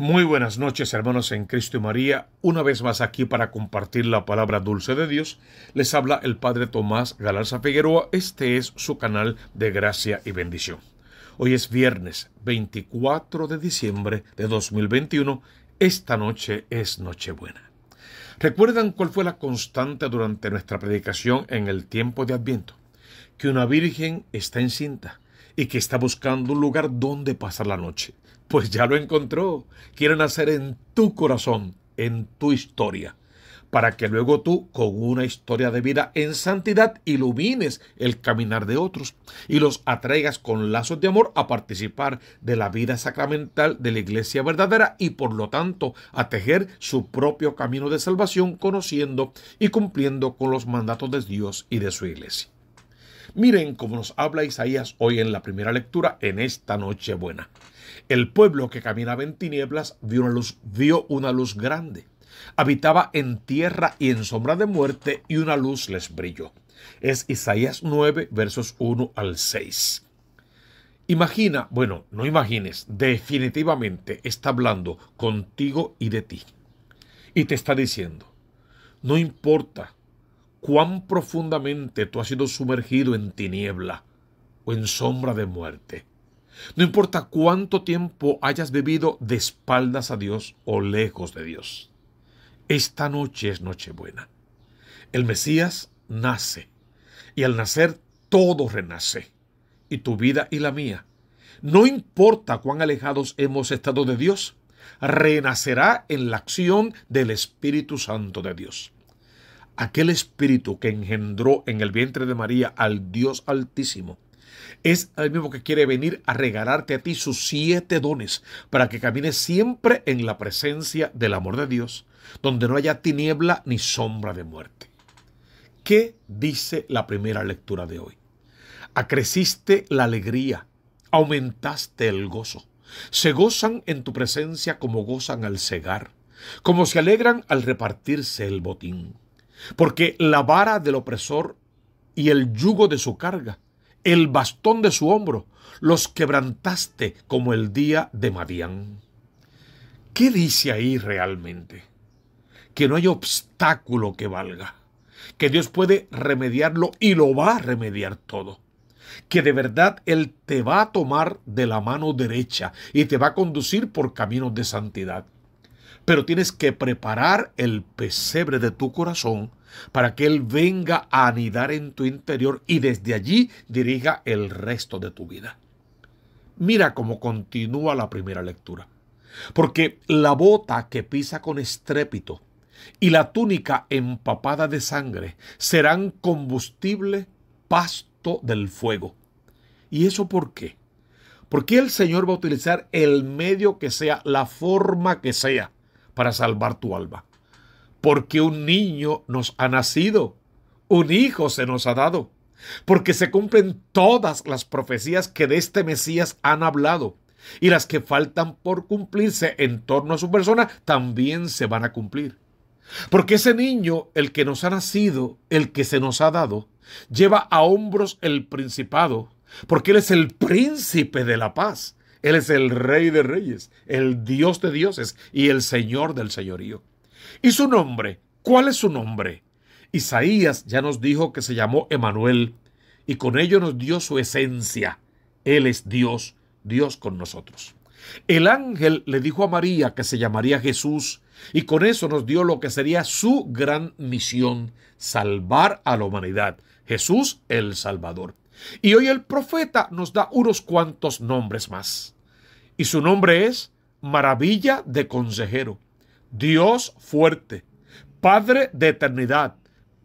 Muy buenas noches hermanos en Cristo y María, una vez más aquí para compartir la palabra dulce de Dios, les habla el Padre Tomás Galarza Figueroa, este es su canal de gracia y bendición. Hoy es viernes 24 de diciembre de 2021, esta noche es Nochebuena. ¿Recuerdan cuál fue la constante durante nuestra predicación en el tiempo de Adviento? Que una virgen está encinta y que está buscando un lugar donde pasar la noche. Pues ya lo encontró. Quieren hacer en tu corazón, en tu historia, para que luego tú, con una historia de vida en santidad, ilumines el caminar de otros y los atraigas con lazos de amor a participar de la vida sacramental de la iglesia verdadera y por lo tanto a tejer su propio camino de salvación conociendo y cumpliendo con los mandatos de Dios y de su iglesia. Miren cómo nos habla Isaías hoy en la primera lectura en esta noche buena. El pueblo que caminaba en tinieblas vio una luz, vio una luz grande. Habitaba en tierra y en sombra de muerte y una luz les brilló. Es Isaías 9, versos 1 al 6. Imagina, bueno, no imagines, definitivamente está hablando contigo y de ti. Y te está diciendo, no importa cuán profundamente tú has sido sumergido en tiniebla o en sombra de muerte, no importa cuánto tiempo hayas vivido de espaldas a Dios o lejos de Dios. Esta noche es Nochebuena. El Mesías nace y al nacer todo renace. Y tu vida y la mía. No importa cuán alejados hemos estado de Dios, renacerá en la acción del Espíritu Santo de Dios. Aquel Espíritu que engendró en el vientre de María al Dios Altísimo es el mismo que quiere venir a regalarte a ti sus siete dones para que camines siempre en la presencia del amor de Dios, donde no haya tiniebla ni sombra de muerte. ¿Qué dice la primera lectura de hoy? Acreciste la alegría, aumentaste el gozo. Se gozan en tu presencia como gozan al cegar, como se alegran al repartirse el botín. Porque la vara del opresor y el yugo de su carga el bastón de su hombro, los quebrantaste como el día de Madián. ¿Qué dice ahí realmente? Que no hay obstáculo que valga, que Dios puede remediarlo y lo va a remediar todo, que de verdad Él te va a tomar de la mano derecha y te va a conducir por caminos de santidad. Pero tienes que preparar el pesebre de tu corazón para que Él venga a anidar en tu interior y desde allí dirija el resto de tu vida. Mira cómo continúa la primera lectura. Porque la bota que pisa con estrépito y la túnica empapada de sangre serán combustible, pasto del fuego. ¿Y eso por qué? Porque el Señor va a utilizar el medio que sea, la forma que sea, para salvar tu alma. Porque un niño nos ha nacido, un hijo se nos ha dado, porque se cumplen todas las profecías que de este Mesías han hablado. Y las que faltan por cumplirse en torno a su persona también se van a cumplir. Porque ese niño, el que nos ha nacido, el que se nos ha dado, lleva a hombros el principado, porque él es el príncipe de la paz. Él es el rey de reyes, el Dios de dioses y el Señor del señorío. ¿Y su nombre? ¿Cuál es su nombre? Isaías ya nos dijo que se llamó Emanuel y con ello nos dio su esencia. Él es Dios, Dios con nosotros. El ángel le dijo a María que se llamaría Jesús y con eso nos dio lo que sería su gran misión, salvar a la humanidad. Jesús el Salvador. Y hoy el profeta nos da unos cuantos nombres más. Y su nombre es Maravilla de Consejero, Dios fuerte, Padre de Eternidad,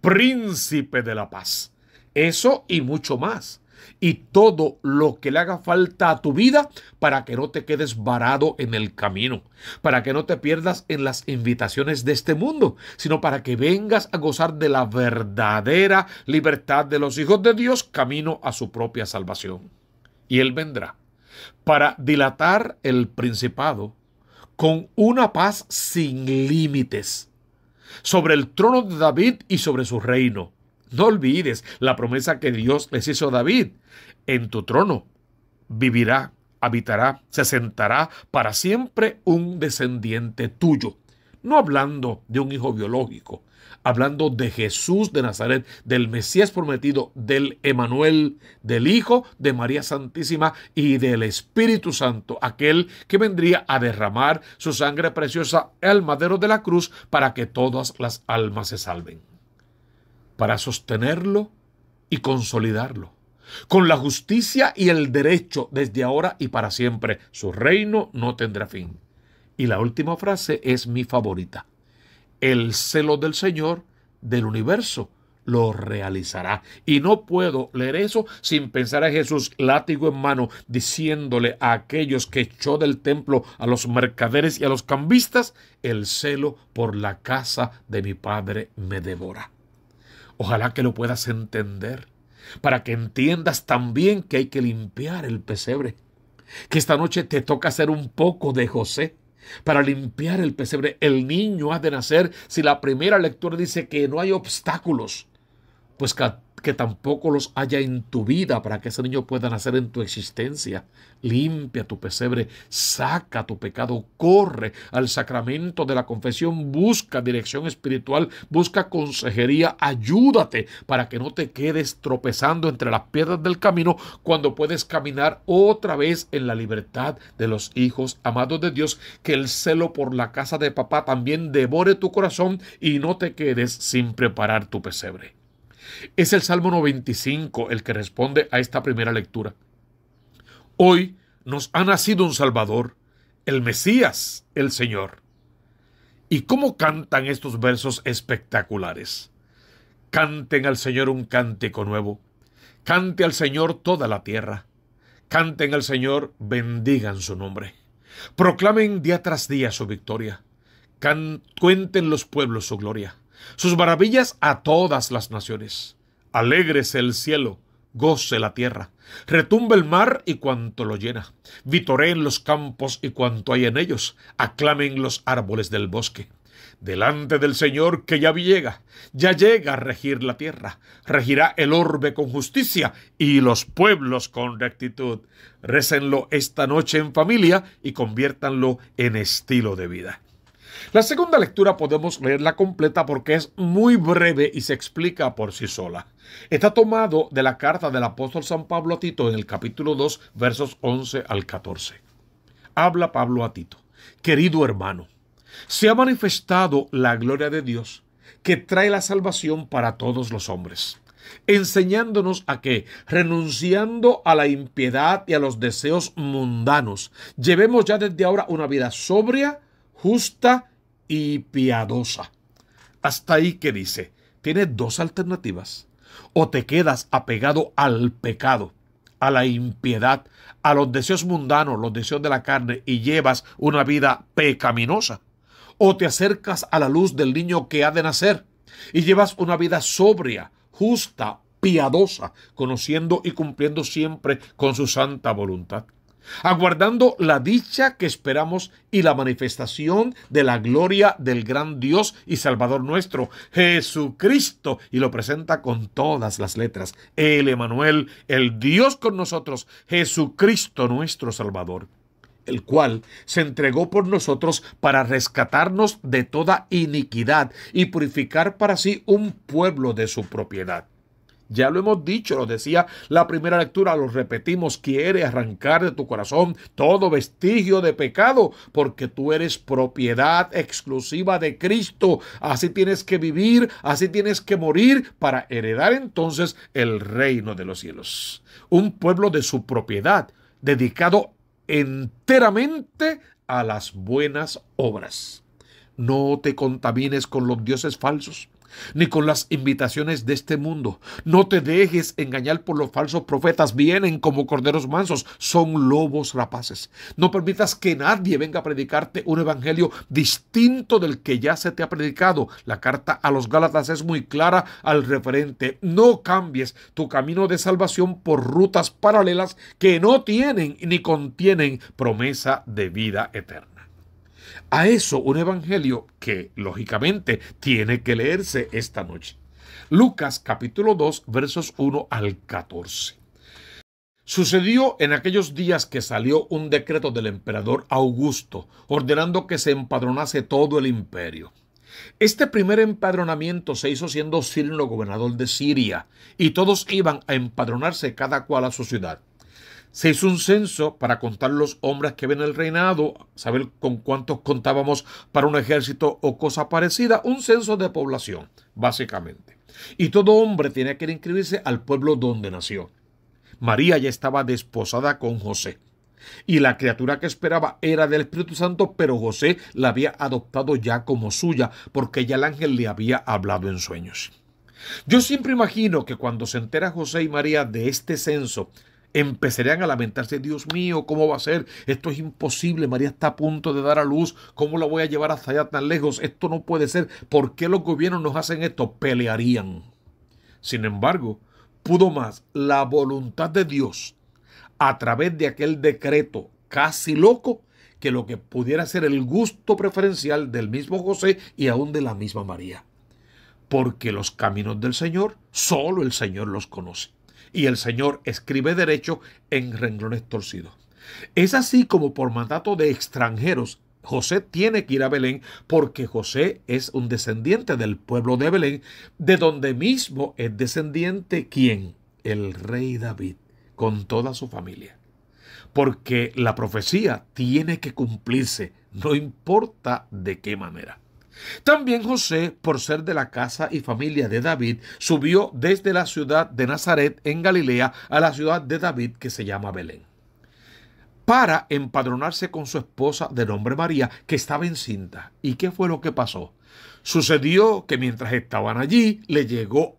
Príncipe de la Paz. Eso y mucho más y todo lo que le haga falta a tu vida para que no te quedes varado en el camino, para que no te pierdas en las invitaciones de este mundo, sino para que vengas a gozar de la verdadera libertad de los hijos de Dios camino a su propia salvación. Y Él vendrá para dilatar el principado con una paz sin límites sobre el trono de David y sobre su reino no olvides la promesa que Dios les hizo a David. En tu trono vivirá, habitará, se sentará para siempre un descendiente tuyo. No hablando de un hijo biológico, hablando de Jesús de Nazaret, del Mesías prometido, del Emanuel, del Hijo de María Santísima y del Espíritu Santo, aquel que vendría a derramar su sangre preciosa al madero de la cruz para que todas las almas se salven para sostenerlo y consolidarlo, con la justicia y el derecho desde ahora y para siempre. Su reino no tendrá fin. Y la última frase es mi favorita. El celo del Señor del universo lo realizará. Y no puedo leer eso sin pensar a Jesús látigo en mano, diciéndole a aquellos que echó del templo a los mercaderes y a los cambistas, el celo por la casa de mi Padre me devora. Ojalá que lo puedas entender, para que entiendas también que hay que limpiar el pesebre, que esta noche te toca hacer un poco de José. Para limpiar el pesebre, el niño ha de nacer. Si la primera lectura dice que no hay obstáculos, pues que tampoco los haya en tu vida para que ese niño pueda nacer en tu existencia. Limpia tu pesebre, saca tu pecado, corre al sacramento de la confesión, busca dirección espiritual, busca consejería, ayúdate para que no te quedes tropezando entre las piedras del camino cuando puedes caminar otra vez en la libertad de los hijos amados de Dios, que el celo por la casa de papá también devore tu corazón y no te quedes sin preparar tu pesebre. Es el Salmo 95 el que responde a esta primera lectura. Hoy nos ha nacido un Salvador, el Mesías, el Señor. ¿Y cómo cantan estos versos espectaculares? Canten al Señor un cántico nuevo. Cante al Señor toda la tierra. Canten al Señor, bendigan su nombre. Proclamen día tras día su victoria. cuenten los pueblos su gloria sus maravillas a todas las naciones. Alégrese el cielo, goce la tierra, retumbe el mar y cuanto lo llena, vitoreen los campos y cuanto hay en ellos, aclamen los árboles del bosque. Delante del Señor que ya llega, ya llega a regir la tierra, regirá el orbe con justicia y los pueblos con rectitud. Récenlo esta noche en familia y conviértanlo en estilo de vida. La segunda lectura podemos leerla completa porque es muy breve y se explica por sí sola. Está tomado de la carta del apóstol San Pablo a Tito en el capítulo 2, versos 11 al 14. Habla Pablo a Tito, querido hermano, se ha manifestado la gloria de Dios que trae la salvación para todos los hombres enseñándonos a que, renunciando a la impiedad y a los deseos mundanos, llevemos ya desde ahora una vida sobria, justa y piadosa. Hasta ahí que dice, tienes dos alternativas. O te quedas apegado al pecado, a la impiedad, a los deseos mundanos, los deseos de la carne, y llevas una vida pecaminosa. O te acercas a la luz del niño que ha de nacer y llevas una vida sobria, justa, piadosa, conociendo y cumpliendo siempre con su santa voluntad aguardando la dicha que esperamos y la manifestación de la gloria del gran Dios y Salvador nuestro, Jesucristo, y lo presenta con todas las letras, el Emanuel, el Dios con nosotros, Jesucristo nuestro Salvador el cual se entregó por nosotros para rescatarnos de toda iniquidad y purificar para sí un pueblo de su propiedad. Ya lo hemos dicho, lo decía la primera lectura, lo repetimos, quiere arrancar de tu corazón todo vestigio de pecado, porque tú eres propiedad exclusiva de Cristo. Así tienes que vivir, así tienes que morir para heredar entonces el reino de los cielos. Un pueblo de su propiedad, dedicado enteramente a las buenas obras. No te contamines con los dioses falsos ni con las invitaciones de este mundo. No te dejes engañar por los falsos profetas. Vienen como corderos mansos, son lobos rapaces. No permitas que nadie venga a predicarte un evangelio distinto del que ya se te ha predicado. La carta a los Gálatas es muy clara al referente. No cambies tu camino de salvación por rutas paralelas que no tienen ni contienen promesa de vida eterna. A eso un evangelio que lógicamente tiene que leerse esta noche. Lucas capítulo 2 versos 1 al 14. Sucedió en aquellos días que salió un decreto del emperador Augusto ordenando que se empadronase todo el imperio. Este primer empadronamiento se hizo siendo Sirno gobernador de Siria, y todos iban a empadronarse cada cual a su ciudad. Se hizo un censo para contar los hombres que ven el reinado, saber con cuántos contábamos para un ejército o cosa parecida, un censo de población, básicamente. Y todo hombre tenía que inscribirse al pueblo donde nació. María ya estaba desposada con José. Y la criatura que esperaba era del Espíritu Santo, pero José la había adoptado ya como suya, porque ya el ángel le había hablado en sueños. Yo siempre imagino que cuando se entera José y María de este censo, empezarían a lamentarse, Dios mío, ¿cómo va a ser? Esto es imposible, María está a punto de dar a luz, ¿cómo la voy a llevar hasta allá tan lejos? Esto no puede ser, ¿por qué los gobiernos nos hacen esto? Pelearían. Sin embargo, pudo más la voluntad de Dios a través de aquel decreto casi loco que lo que pudiera ser el gusto preferencial del mismo José y aún de la misma María. Porque los caminos del Señor, solo el Señor los conoce y el Señor escribe derecho en renglones torcidos. Es así como por mandato de extranjeros José tiene que ir a Belén porque José es un descendiente del pueblo de Belén, de donde mismo es descendiente quien? El rey David, con toda su familia. Porque la profecía tiene que cumplirse, no importa de qué manera. También José, por ser de la casa y familia de David, subió desde la ciudad de Nazaret en Galilea a la ciudad de David que se llama Belén, para empadronarse con su esposa de nombre María, que estaba encinta. ¿Y qué fue lo que pasó? Sucedió que mientras estaban allí, le llegó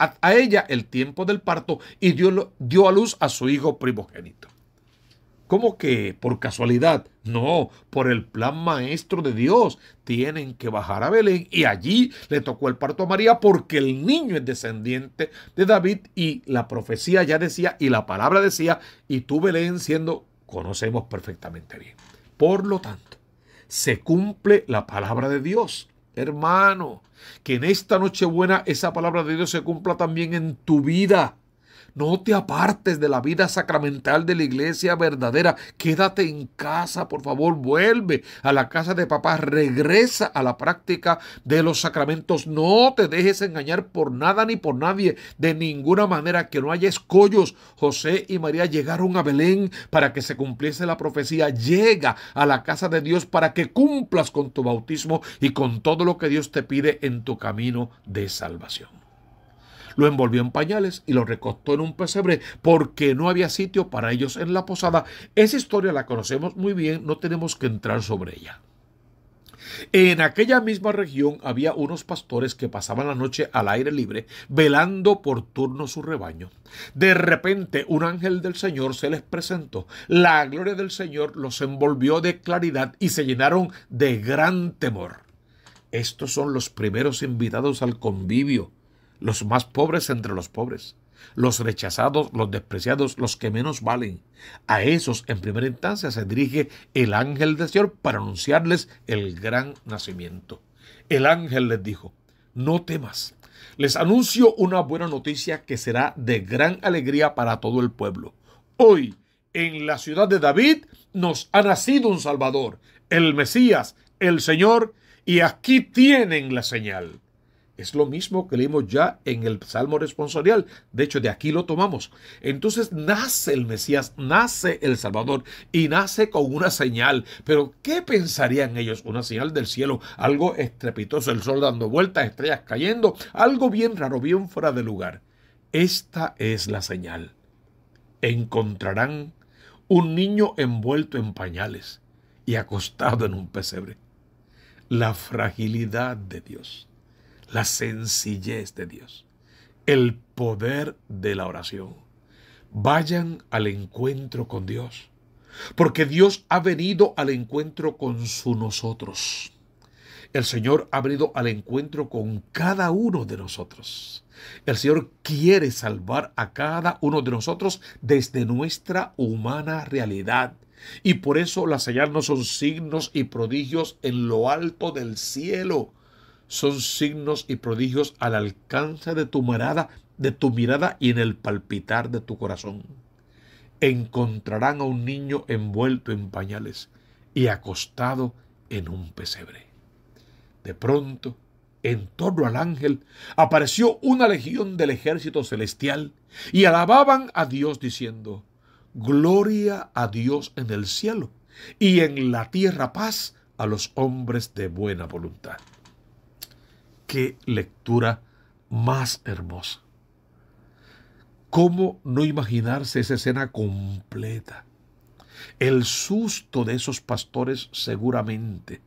a, ella el tiempo del parto y dio, dio a luz a su hijo primogénito. ¿Cómo que por casualidad? No, por el plan maestro de Dios. Tienen que bajar a Belén y allí le tocó el parto a María porque el niño es descendiente de David y la profecía ya decía y la palabra decía y tú Belén siendo conocemos perfectamente bien. Por lo tanto, se cumple la palabra de Dios. Hermano, que en esta noche buena esa palabra de Dios se cumpla también en tu vida. No te apartes de la vida sacramental de la iglesia verdadera. Quédate en casa, por favor, vuelve a la casa de papá, regresa a la práctica de los sacramentos. No te dejes engañar por nada ni por nadie, de ninguna manera que no haya escollos. José y María llegaron a Belén para que se cumpliese la profecía. Llega a la casa de Dios para que cumplas con tu bautismo y con todo lo que Dios te pide en tu camino de salvación lo envolvió en pañales y lo recostó en un pesebre porque no había sitio para ellos en la posada. Esa historia la conocemos muy bien, no tenemos que entrar sobre ella. En aquella misma región había unos pastores que pasaban la noche al aire libre, velando por turno su rebaño. De repente un ángel del Señor se les presentó. La gloria del Señor los envolvió de claridad y se llenaron de gran temor. Estos son los primeros invitados al convivio los más pobres entre los pobres, los rechazados, los despreciados, los que menos valen. A esos en primera instancia se dirige el ángel del Señor para anunciarles el gran nacimiento. El ángel les dijo, no temas, les anuncio una buena noticia que será de gran alegría para todo el pueblo. Hoy, en la ciudad de David, nos ha nacido un Salvador, el Mesías, el Señor, y aquí tienen la señal. Es lo mismo que leímos ya en el Salmo responsorial. De hecho, de aquí lo tomamos. Entonces nace el Mesías, nace el Salvador y nace con una señal. Pero ¿qué pensarían ellos? Una señal del cielo, algo estrepitoso, el sol dando vueltas, estrellas cayendo, algo bien raro, bien fuera de lugar. Esta es la señal. Encontrarán un niño envuelto en pañales y acostado en un pesebre. La fragilidad de Dios la sencillez de Dios, el poder de la oración. Vayan al encuentro con Dios, porque Dios ha venido al encuentro con su nosotros. El Señor ha venido al encuentro con cada uno de nosotros. El Señor quiere salvar a cada uno de nosotros desde nuestra humana realidad. Y por eso las señales no son signos y prodigios en lo alto del cielo, son signos y prodigios al alcance de tu mirada, de tu mirada y en el palpitar de tu corazón. Encontrarán a un niño envuelto en pañales y acostado en un pesebre. De pronto, en torno al ángel, apareció una legión del ejército celestial y alababan a Dios diciendo, Gloria a Dios en el cielo y en la tierra paz a los hombres de buena voluntad qué lectura más hermosa. ¿Cómo no imaginarse esa escena completa? El susto de esos pastores seguramente,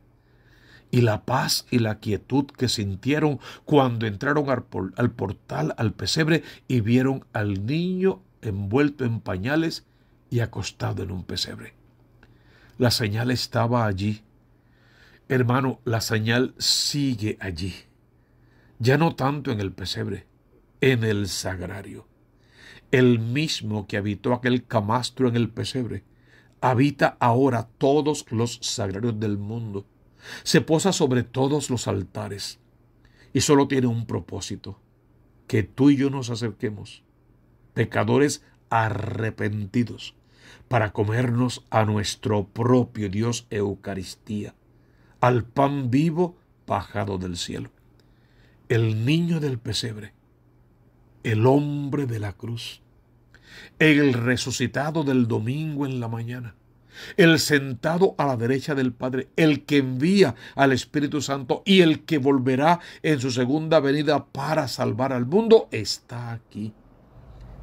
y la paz y la quietud que sintieron cuando entraron al, portal, al pesebre, y vieron al niño envuelto en pañales y acostado en un pesebre. La señal estaba allí. Hermano, la señal sigue allí ya no tanto en el pesebre, en el sagrario. El mismo que habitó aquel camastro en el pesebre, habita ahora todos los sagrarios del mundo, se posa sobre todos los altares y solo tiene un propósito, que tú y yo nos acerquemos, pecadores arrepentidos, para comernos a nuestro propio Dios Eucaristía, al pan vivo bajado del cielo el niño del pesebre, el hombre de la cruz, el resucitado del domingo en la mañana, el sentado a la derecha del Padre, el que envía al Espíritu Santo y el que volverá en su segunda venida para salvar al mundo, está aquí,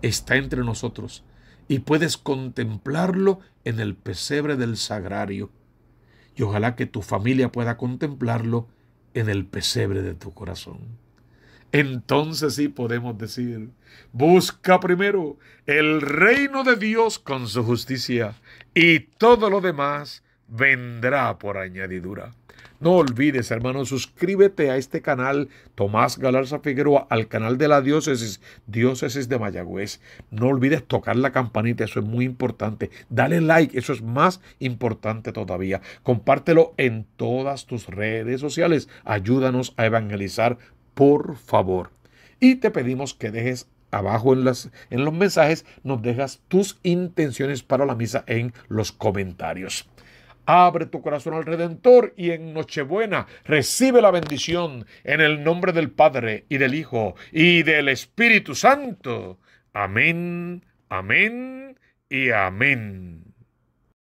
está entre nosotros y puedes contemplarlo en el pesebre del sagrario. Y ojalá que tu familia pueda contemplarlo en el pesebre de tu corazón. Entonces sí podemos decir, busca primero el reino de Dios con su justicia y todo lo demás vendrá por añadidura. No olvides, hermano, suscríbete a este canal Tomás Galarza Figueroa, al canal de la diócesis, diócesis de Mayagüez. No olvides tocar la campanita, eso es muy importante. Dale like, eso es más importante todavía. Compártelo en todas tus redes sociales. Ayúdanos a evangelizar, por favor. Y te pedimos que dejes abajo en, las, en los mensajes, nos dejas tus intenciones para la misa en los comentarios. Abre tu corazón al Redentor y en Nochebuena recibe la bendición en el nombre del Padre y del Hijo y del Espíritu Santo. Amén, amén y amén.